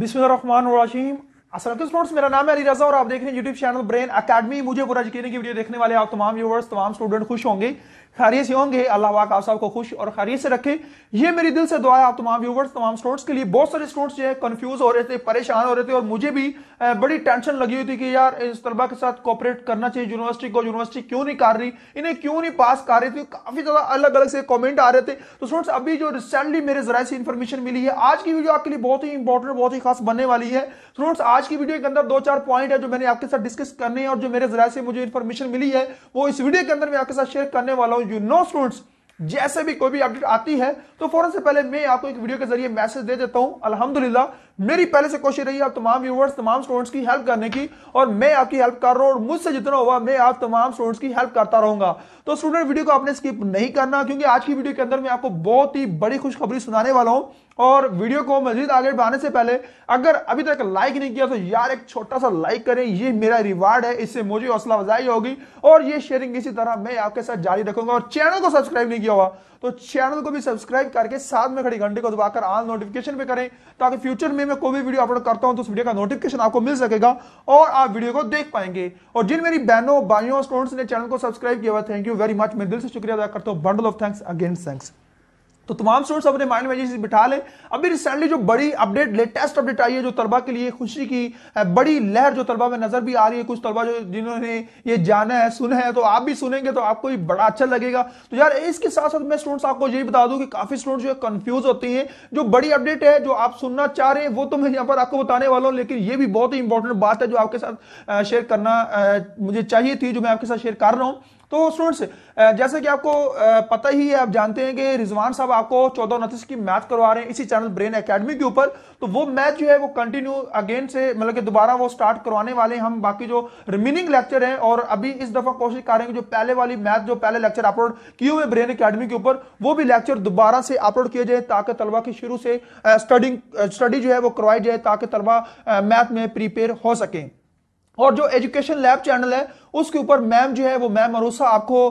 बिसमीम असल स्टूडेंट्स मेरा नाम है अली रजा और आप देख रहे हैं यूट्यूब चैनल ब्रेन अकेडमी मुझे पूरा यकीन की वीडियो देखने वाले आप तमाम व्यूवर्स तमाम स्टूडेंट खुश होंगे खैरियत से होंगे अल्लाह वाक आप सबको खुश और खैरियत से रखें ये मेरी दिल से दुआ है आप तमाम व्यूवर्स तमाम स्टूडेंट्स के लिए बहुत सारे स्टूडेंट्स जो है कन्फ्यूज हो रहे थे परेशान हो रहे थे और मुझे भी बड़ी टेंशन लगी हुई थी कि यार इस तलबा के साथ कॉपरेट करना चाहिए यूनिवर्सिटी को यूनिवर्सिटी क्यों नहीं कर रही इन्हें क्यों नहीं पास कर रही थी काफी ज्यादा अलग अलग से कॉमेंट आ रहे थे तो स्टूडेंट्स अभी जो रिसेंटली मेरे जरा से इन्फॉर्मेशन मिली है आज की वीडियो आपके लिए बहुत ही इंपॉर्टेंट बहुत ही खास बनने वाली है स्टूडेंट्स आज आज की वीडियो के अंदर दो चार पॉइंट है जो मैंने आपके साथ डिस्कस करने और जो मेरे जरा से मुझे इन्फॉर्मेशन मिली है वो इस वीडियो के अंदर मैं आपके साथ शेयर करने वाला हूँ यू नो स्टूडेंट्स जैसे भी कोई भी अपडेट आती है तो फौरन से पहले मैं आपको एक वीडियो के जरिए मैसेज दे देता हूं अलहमदुल्ला मेरी पहले से कोशिश रही है आप तमाम व्यूवर्स तमाम स्टूडेंट्स की हेल्प करने की और मैं आपकी हेल्प कर रहा हूँ और मुझसे जितना हुआ मैं आप तमाम स्टूडेंट्स की हेल्प करता रहूंगा तो स्टूडेंट वीडियो को आपने स्किप नहीं करना क्योंकि आज की वीडियो के अंदर मैं आपको बहुत ही बड़ी खुशखबरी सुनाने वाला हूँ और वीडियो को मजीद आगे बढ़ाने से पहले अगर अभी तक लाइक नहीं किया तो यार एक छोटा सा लाइक करें ये मेरा रिवार्ड है इससे मुझे हौसला अफजाई होगी और ये शेयरिंग इसी तरह मैं आपके साथ जारी रखूंगा और चैनल को सब्सक्राइब नहीं किया हुआ तो चैनल को भी सब्सक्राइब करके साथ में खड़ी घंटे को दबाकर ऑल नोटिफिकेशन पे करें ताकि फ्यूचर में मैं कोई भी वीडियो अपलोड करता हूं तो उस वीडियो का नोटिफिकेशन आपको मिल सकेगा और आप वीडियो को देख पाएंगे और जिन मेरी बहनों भाइयों स्टूडेंट्स ने चैनल को सब्सक्राइब किया हुआ थैंक यू वेरी मच मैं दिल से शुक्रिया अदा करता हूँ bundle of thanks again thanks तो तमाम स्टूडेंट्स अपने माइंड में चीज बिठा लें अभी रिसेंटली जो बड़ी अपडेट लेटेस्ट अपडेट आई है जो तलबा के लिए खुशी की बड़ी लहर जो तलबा में नजर भी आ रही है कुछ तलबा जो जिन्होंने ये जाना है सुना है तो आप भी सुनेंगे तो आपको भी बड़ा अच्छा लगेगा तो यार इसके साथ साथ मैं स्टूडेंट्स आपको यही बता दूं कि काफी स्टूडेंट्स जो है कंफ्यूज होते हैं जो बड़ी अपडेट है जो आप सुनना चाह रहे हैं वो तो मैं यहाँ पर आपको बताने वाला हूँ लेकिन ये भी बहुत ही इंपॉर्टेंट बात है जो आपके साथ शेयर करना मुझे चाहिए थी जो मैं आपके साथ शेयर कर रहा हूँ तो स्टूडेंट्स जैसे कि आपको पता ही है आप जानते हैं कि रिजवान साहब आपको चौदह उनतीस की मैच करवा रहे हैं इसी चैनल ब्रेन एकेडमी के ऊपर तो वो मैच जो है वो कंटिन्यू अगेन से मतलब कि दोबारा वो स्टार्ट करवाने वाले हम बाकी जो रिमेनिंग लेक्चर हैं और अभी इस दफा कोशिश कर रहे हैं जो पहले वाली मैथ जो पहले लेक्चर अपलोड किए हुए ब्रेन अकेडमी के ऊपर वो भी लेक्चर दोबारा से अपलोड किए जाए ताकि तलबा की शुरू से स्टडिंग स्टडी जो है वो करवाई जाए ताकि तलबा मैथ में प्रिपेयर हो सके और जो एजुकेशन लैब चैनल है उसके ऊपर मैम जो है वो मैम अरूसा आपको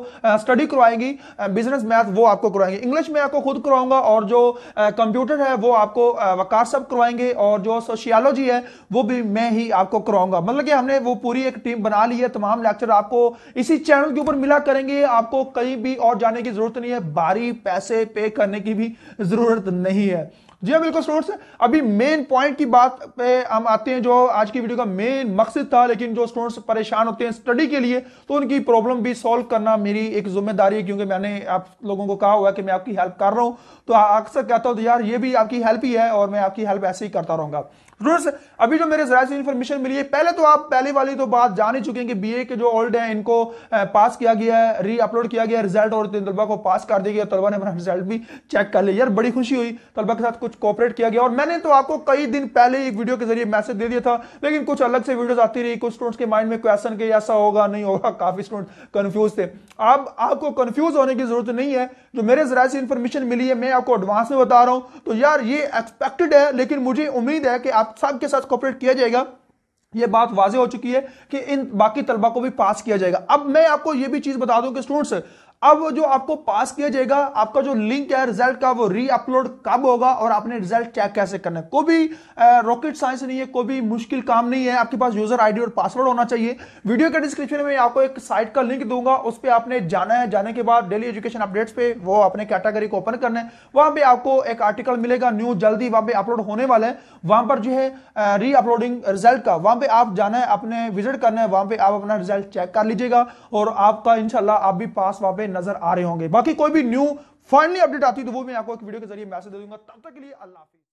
स्टडी करवाएंगी बिजनेस मैथ वो आपको करवाएंगे इंग्लिश में आपको खुद करवाऊंगा और जो कंप्यूटर है वो आपको वकार सब करवाएंगे और जो सोशियालॉजी है वो भी मैं ही आपको करवाऊंगा मतलब कि हमने वो पूरी एक टीम बना ली है तमाम लेक्चर आपको इसी चैनल के ऊपर मिला करेंगे आपको कहीं भी और जाने की जरूरत नहीं है बारी पैसे पे करने की भी जरूरत नहीं है जी हाँ बिल्कुल स्टूडेंट्स अभी मेन पॉइंट की बात पे हम आते हैं जो आज की वीडियो का मेन मकसद था लेकिन जो स्टूडेंट्स परेशान होते हैं स्टडी के लिए तो उनकी प्रॉब्लम भी सॉल्व करना मेरी एक जिम्मेदारी है क्योंकि मैंने आप लोगों को कहा हुआ कि मैं आपकी हेल्प कर रहा हूं तो अक्सर कहता हूं तो यार ये भी आपकी हेल्प ही है और मैं आपकी हेल्प ऐसे ही करता रहूंगा स्टूडेंट्स अभी जो मेरे जरा इन्फॉर्मेशन मिली है पहले तो आप पहले वाली तो बात जान ही चुके हैं कि बीए के जो ओल्ड हैं इनको पास किया गया है री अपलोड किया गया रिजल्ट और तलबा को पास कर दिया गया तलबा ने अपना रिजल्ट भी चेक कर लिया यार बड़ी खुशी हुई तलबा के साथ कुछ कॉपरेट किया गया और मैंने तो आपको कई दिन पहले एक वीडियो के जरिए मैसेज दे दिया था लेकिन कुछ अलग से वीडियोज आती रही कुछ स्टूडेंट्स के माइंड में क्वेश्चन के ऐसा होगा नहीं होगा काफी स्टूडेंट कन्फ्यूज थे अब आपको कन्फ्यूज होने की जरूरत नहीं है जो मेरे जरा इन्फॉर्मेशन मिली है मैं आपको एडवांस में बता रहा हूँ तो यार ये एक्सपेक्टेड है लेकिन मुझे उम्मीद है कि आप साहब के साथ कॉपरेट किया जाएगा ये बात वाजे हो चुकी है कि इन बाकी तलबा को भी पास किया जाएगा अब मैं आपको ये भी चीज बता दूं कि स्टूडेंट्स अब जो आपको पास किया जाएगा आपका जो लिंक है रिजल्ट का वो री अपलोड कब होगा और आपने रिजल्ट चेक कैसे करना है कोई भी रॉकेट साइंस नहीं है कोई भी मुश्किल काम नहीं है आपके पास यूजर आईडी और पासवर्ड होना चाहिए वीडियो के डिस्क्रिप्शन में आपको एक साइट का लिंक दूंगा उस पर आपने जाना है जाने के बाद डेली एजुकेशन अपडेट्स पे वो अपने कैटेगरी को ओपन करना है वहां पर आपको एक आर्टिकल मिलेगा न्यूज जल्दी वहां पर अपलोड होने वाला है वहां पर जो है री अपलोडिंग रिजल्ट का वहां पर आप जाना है अपने विजिट करना है वहां पर आप अपना रिजल्ट चेक कर लीजिएगा और आपका इनशाला आप भी पास वहां पर नजर आ रहे होंगे बाकी कोई भी न्यू फाइनली अपडेट आती है तो वो मैं आपको एक वीडियो के जरिए मैसेज दे दूंगा तब तक के लिए अल्लाह